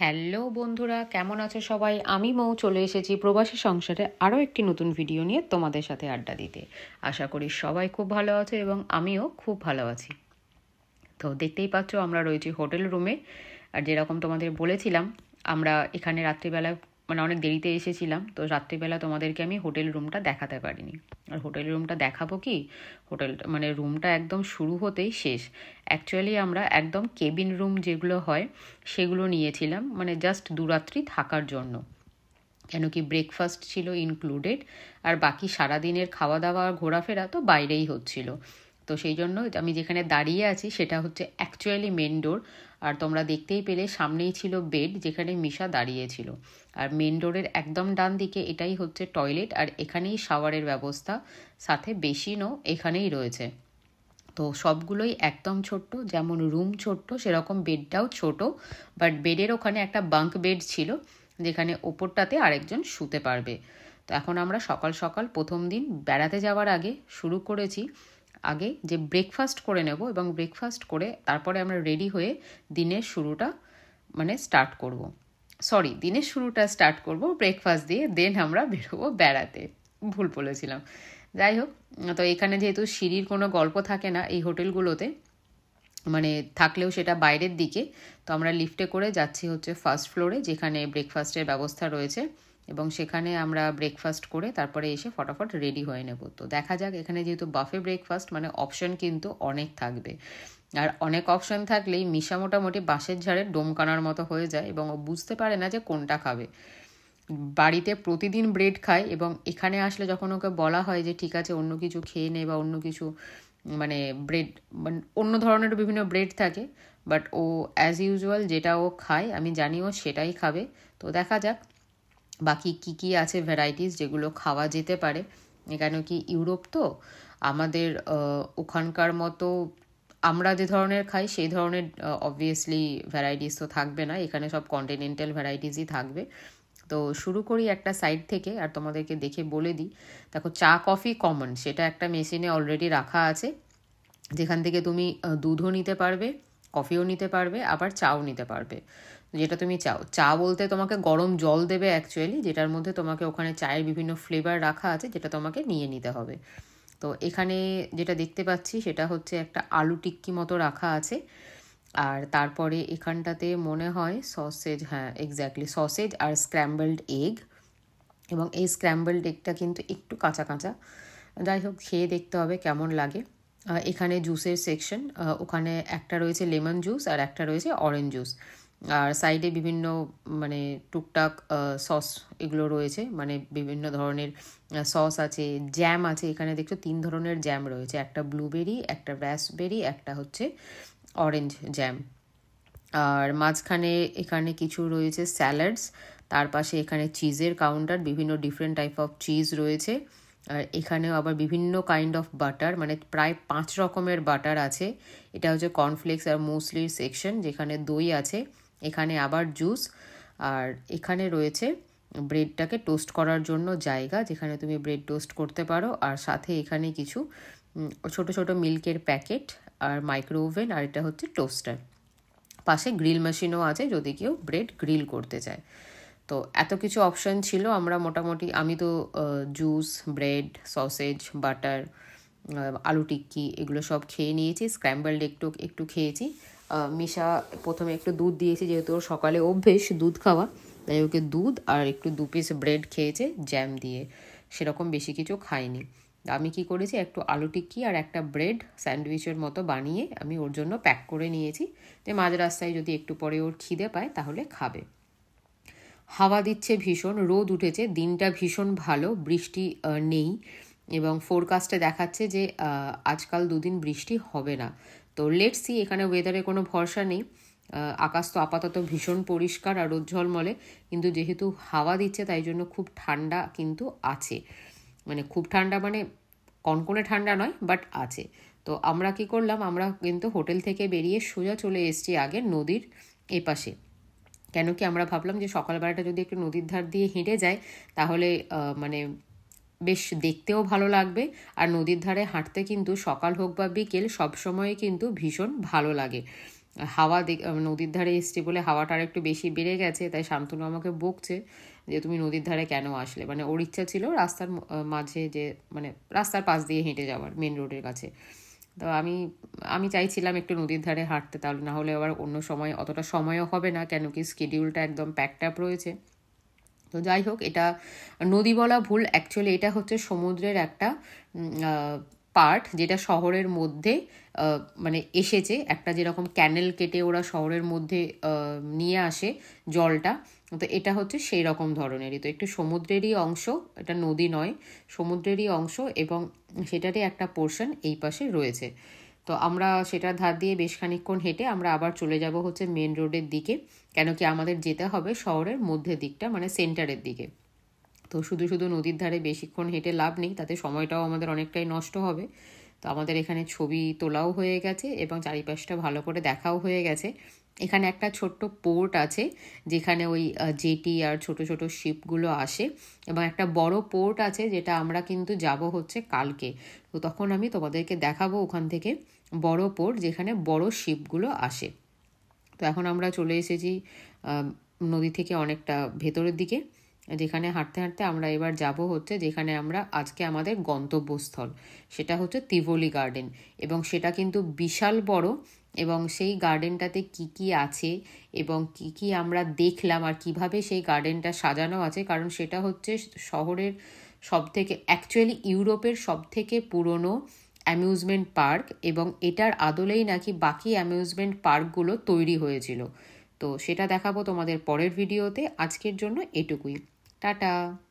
Hello বন্ধুরা কেমন আছে সবাই আমি মৌ চলে এসেছি প্রবাসী সংসারে আরও একটি নতুন ভিডিও নিয়ে তোমাদের সাথে আড্ডা দিতে আশা করি সবাই খুব ভালো আছে এবং আমিও খুব ভালো আছি তো দেখতেই পাচ্ছ আমরা রয়েছি হোটেল রুমে আর যেরকম তোমাদের বলেছিলাম আমরা এখানে রাত্রিবেলা মানে অনেক দেরিতে এসেছিলাম তো রাত্রিবেলা তোমাদেরকে আমি হোটেল রুমটা দেখাতে পারিনি আর হোটেল রুমটা দেখাবো কি হোটেল মানে রুমটা একদম শুরু হতেই শেষ অ্যাকচুয়ালি আমরা একদম কেবিন রুম যেগুলো হয় সেগুলো নিয়েছিলাম মানে জাস্ট দুরাত্রি থাকার জন্য কেন কি ব্রেকফাস্ট ছিল ইনক্লুডেড আর বাকি সারাদিনের খাওয়া দাওয়া আর ঘোরাফেরা তো বাইরেই হচ্ছিলো তো সেই জন্য আমি যেখানে দাঁড়িয়ে আছি সেটা হচ্ছে অ্যাকচুয়ালি মেন ডোর আর তোমরা দেখতেই পেলে সামনেই ছিল বেড যেখানে মিশা দাঁড়িয়েছিল আর মেন ডোরের একদম ডান দিকে এটাই হচ্ছে টয়লেট আর এখানেই শাওয়ারের ব্যবস্থা সাথে বেসিনও এখানেই রয়েছে তো সবগুলোই একদম ছোট্ট যেমন রুম ছোট্ট সেরকম বেডটাও ছোট বাট বেডের ওখানে একটা বাঙ্ক বেড ছিল যেখানে ওপরটাতে আরেকজন শুতে পারবে তো এখন আমরা সকাল সকাল প্রথম দিন বেড়াতে যাওয়ার আগে শুরু করেছি আগে যে ব্রেকফাস্ট করে নেব এবং ব্রেকফাস্ট করে তারপরে আমরা রেডি হয়ে দিনের শুরুটা মানে স্টার্ট করব। সরি দিনের শুরুটা স্টার্ট করব ব্রেকফাস্ট দিয়ে দেন আমরা বেরোবো বেড়াতে ভুল বলেছিলাম যাই হোক তো এখানে যেহেতু সিঁড়ির কোনো গল্প থাকে না এই হোটেলগুলোতে মানে থাকলেও সেটা বাইরের দিকে তো আমরা লিফটে করে যাচ্ছি হচ্ছে ফার্স্ট ফ্লোরে যেখানে ব্রেকফাস্টের ব্যবস্থা রয়েছে এবং সেখানে আমরা ব্রেকফাস্ট করে তারপরে এসে ফটাফট রেডি হয়ে নেব তো দেখা যাক এখানে যেহেতু বাফে ব্রেকফাস্ট মানে অপশন কিন্তু অনেক থাকবে আর অনেক অপশন থাকলেই মিশা মোটামুটি বাঁশের ঝাড়ে ডোমকানার মতো হয়ে যায় এবং ও বুঝতে পারে না যে কোনটা খাবে বাড়িতে প্রতিদিন ব্রেড খায় এবং এখানে আসলে যখন ওকে বলা হয় যে ঠিক আছে অন্য কিছু খেয়ে নে বা অন্য কিছু মানে ব্রেড মানে অন্য ধরনের বিভিন্ন ব্রেড থাকে বাট ও অ্যাজ ইউজুয়াল যেটা ও খায় আমি জানি ও সেটাই খাবে তো দেখা যাক বাকি কি কি আছে ভ্যারাইটিস যেগুলো খাওয়া যেতে পারে কেন কি ইউরোপ তো আমাদের ওখানকার মতো আমরা যে ধরনের খাই সেই ধরনের অবভিয়াসলি ভ্যারাইটিস তো থাকবে না এখানে সব কন্টিনেন্টাল ভ্যারাইটিসই থাকবে তো শুরু করি একটা সাইড থেকে আর তোমাদেরকে দেখে বলে দিই দেখো চা কফি কমন সেটা একটা মেশিনে অলরেডি রাখা আছে যেখান থেকে তুমি দুধও নিতে পারবে কফিও নিতে পারবে আবার চাও নিতে পারবে যেটা তুমি চাও চা বলতে তোমাকে গরম জল দেবে অ্যাকচুয়ালি যেটার মধ্যে তোমাকে ওখানে চায়ের বিভিন্ন ফ্লেভার রাখা আছে যেটা তোমাকে নিয়ে নিতে হবে তো এখানে যেটা দেখতে পাচ্ছি সেটা হচ্ছে একটা আলু টিক্কি মতো রাখা আছে আর তারপরে এখানটাতে মনে হয় সসেজ হ্যাঁ এক্স্যাক্টলি সসেজ আর স্ক্র্যাম্বলড এগ এবং এই স্ক্র্যাম্বলড এগটা কিন্তু একটু কাঁচা কাঁচা যাই হোক খেয়ে দেখতে হবে কেমন লাগে এখানে জুসের সেকশন ওখানে একটা রয়েছে লেমন জুস আর একটা রয়েছে অরেঞ্জ জুস আর সাইডে বিভিন্ন মানে টুকটাক সস এগুলো রয়েছে মানে বিভিন্ন ধরনের সস আছে জ্যাম আছে এখানে দেখছো তিন ধরনের জ্যাম রয়েছে একটা ব্লুবেরি একটা ব্যাসবেরি একটা হচ্ছে অরেঞ্জ জ্যাম আর মাঝখানে এখানে কিছু রয়েছে স্যালাডস তার পাশে এখানে চিজের কাউন্টার বিভিন্ন ডিফারেন্ট টাইপ অফ চিজ রয়েছে আর এখানেও আবার বিভিন্ন কাইন্ড অফ বাটার মানে প্রায় পাঁচ রকমের বাটার আছে এটা হচ্ছে কর্নফ্লেক্স আর মোসলির সেকশন যেখানে দই আছে এখানে আবার জুস আর এখানে রয়েছে ব্রেডটাকে টোস্ট করার জন্য জায়গা যেখানে তুমি ব্রেড টোস্ট করতে পারো আর সাথে এখানে কিছু ছোট ছোট মিল্কের প্যাকেট আর মাইক্রো ওভেন আর এটা হচ্ছে টোস্টার পাশে গ্রিল মেশিনও আছে যদি কেউ ব্রেড গ্রিল করতে চায় তো এত কিছু অপশান ছিল আমরা মোটামুটি আমি তো জুস ব্রেড সসেজ বাটার আলু টিক্কি এগুলো সব খেয়ে নিয়েছি স্ক্র্যাম্বল একটু একটু খেয়েছি মিশা প্রথমে একটু দুধ দিয়েছি যেহেতু ওর সকালে অভ্যেস দুধ খাওয়া তাই ওকে দুধ আর একটু দু পিস ব্রেড খেয়েছে জ্যাম দিয়ে সেরকম বেশি কিছু খাইনি আমি কি করেছি একটু আলু টিক্কি আর একটা ব্রেড স্যান্ডউইচের মতো বানিয়ে আমি ওর জন্য প্যাক করে নিয়েছি যে মাঝ রাস্তায় যদি একটু পরে ওর খিদে পায় তাহলে খাবে হাওয়া দিচ্ছে ভীষণ রোদ উঠেছে দিনটা ভীষণ ভালো বৃষ্টি নেই এবং ফোরকাস্টে দেখাচ্ছে যে আজকাল দুদিন বৃষ্টি হবে না তো লেট সি এখানে ওয়েদারে কোনো ভরসা নেই আকাশ তো আপাতত ভীষণ পরিষ্কার আর রোদ ঝলমলে কিন্তু যেহেতু হাওয়া দিচ্ছে তাই জন্য খুব ঠান্ডা কিন্তু আছে মানে খুব ঠান্ডা মানে কনকনে ঠান্ডা নয় বাট আছে তো আমরা কি করলাম আমরা কিন্তু হোটেল থেকে বেরিয়ে সোজা চলে এসেছি আগে নদীর এপাশে কেন কি আমরা ভাবলাম যে সকালবেলাটা যদি একটু নদীর ধার দিয়ে হেঁটে যায় তাহলে মানে বেশ দেখতেও ভালো লাগবে আর নদীর ধারে হাঁটতে কিন্তু সকাল হোক বা বিকেল সময় কিন্তু ভীষণ ভালো লাগে হাওয়া নদীর ধারে এসছে বলে হাওয়াটা আর একটু বেশি বেড়ে গেছে তাই শান্তনু আমাকে বকছে যে তুমি নদীর ধারে কেন আসলে মানে ওর ইচ্ছা ছিল রাস্তার মাঝে যে মানে রাস্তার পাশ দিয়ে হেঁটে যাওয়ার মেন রোডের কাছে তো আমি আমি চাইছিলাম একটু নদীর ধারে হাঁটতে তাহলে না হলে আবার অন্য সময় অতটা সময়ও হবে না কেন কি স্কেডিউলটা একদম প্যাকট্যাপ রয়েছে তো যাই হোক এটা নদী বলা ভুল অ্যাকচুয়ালি এটা হচ্ছে সমুদ্রের একটা পার্ট যেটা শহরের মধ্যে মানে এসেছে একটা যেরকম ক্যানেল কেটে ওরা শহরের মধ্যে নিয়ে আসে জলটা তো এটা হচ্ছে সেই রকম ধরনেরই তো একটু সমুদ্রেরই অংশ এটা নদী নয় সমুদ্রেরই অংশ এবং সেটারই একটা পোর্শন এই পাশে রয়েছে তো আমরা সেটা ধার দিয়ে বেশ খানিক্ষণ হেঁটে আমরা আবার চলে যাব হচ্ছে মেন রোডের দিকে কেন কি আমাদের যেতে হবে শহরের মধ্যে দিকটা মানে সেন্টারের দিকে তো শুধু শুধু নদীর ধারে বেশিক্ষণ হেঁটে লাভ নেই তাতে সময়টাও আমাদের অনেকটাই নষ্ট হবে তো আমাদের এখানে ছবি তোলাও হয়ে গেছে এবং চারিপাশটা ভালো করে দেখাও হয়ে গেছে এখানে একটা ছোট্ট পোর্ট আছে যেখানে ওই জেটি আর ছোট ছোট শিপগুলো আসে এবং একটা বড় পোর্ট আছে যেটা আমরা কিন্তু যাব হচ্ছে কালকে তো তখন আমি তোমাদেরকে দেখাবো ওখান থেকে বড় পোর্ট যেখানে বড় শিপগুলো আসে তো এখন আমরা চলে এসেছি নদী থেকে অনেকটা ভেতরের দিকে যেখানে হাঁটতে হাঁটতে আমরা এবার যাব হচ্ছে যেখানে আমরা আজকে আমাদের গন্তব্যস্থল সেটা হচ্ছে তিভলি গার্ডেন এবং সেটা কিন্তু বিশাল বড় এবং সেই গার্ডেনটাতে কি কি আছে এবং কি কি আমরা দেখলাম আর কিভাবে সেই গার্ডেনটা সাজানো আছে কারণ সেটা হচ্ছে শহরের সবথেকে অ্যাকচুয়ালি ইউরোপের সবথেকে পুরনো অ্যামিউজমেন্ট পার্ক এবং এটার আদলেই নাকি বাকি অ্যামিউজমেন্ট পার্কগুলো তৈরি হয়েছিল তো সেটা দেখাবো তোমাদের পরের ভিডিওতে আজকের জন্য এটুকুই টাটা